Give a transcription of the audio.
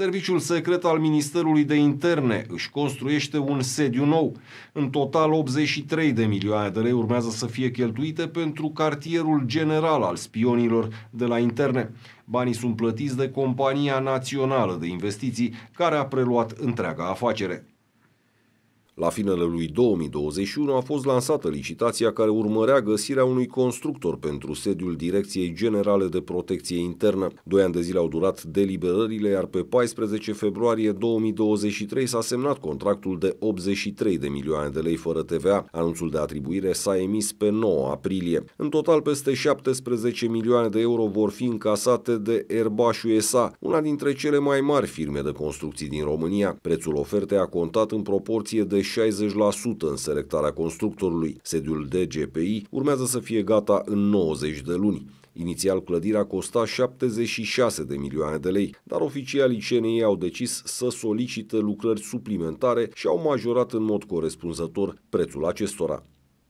Serviciul secret al Ministerului de Interne își construiește un sediu nou. În total, 83 de milioane de lei urmează să fie cheltuite pentru cartierul general al spionilor de la interne. Banii sunt plătiți de Compania Națională de Investiții, care a preluat întreaga afacere. La finele lui 2021 a fost lansată licitația care urmărea găsirea unui constructor pentru sediul Direcției Generale de Protecție Internă. Doi ani de zile au durat deliberările, iar pe 14 februarie 2023 s-a semnat contractul de 83 de milioane de lei fără TVA. Anunțul de atribuire s-a emis pe 9 aprilie. În total, peste 17 milioane de euro vor fi încasate de Erbașu SA, una dintre cele mai mari firme de construcții din România. Prețul ofertei a contat în proporție de în selectarea constructorului. Sediul DGPI urmează să fie gata în 90 de luni. Inițial clădirea costa 76 de milioane de lei, dar oficialii CNI au decis să solicite lucrări suplimentare și au majorat în mod corespunzător prețul acestora.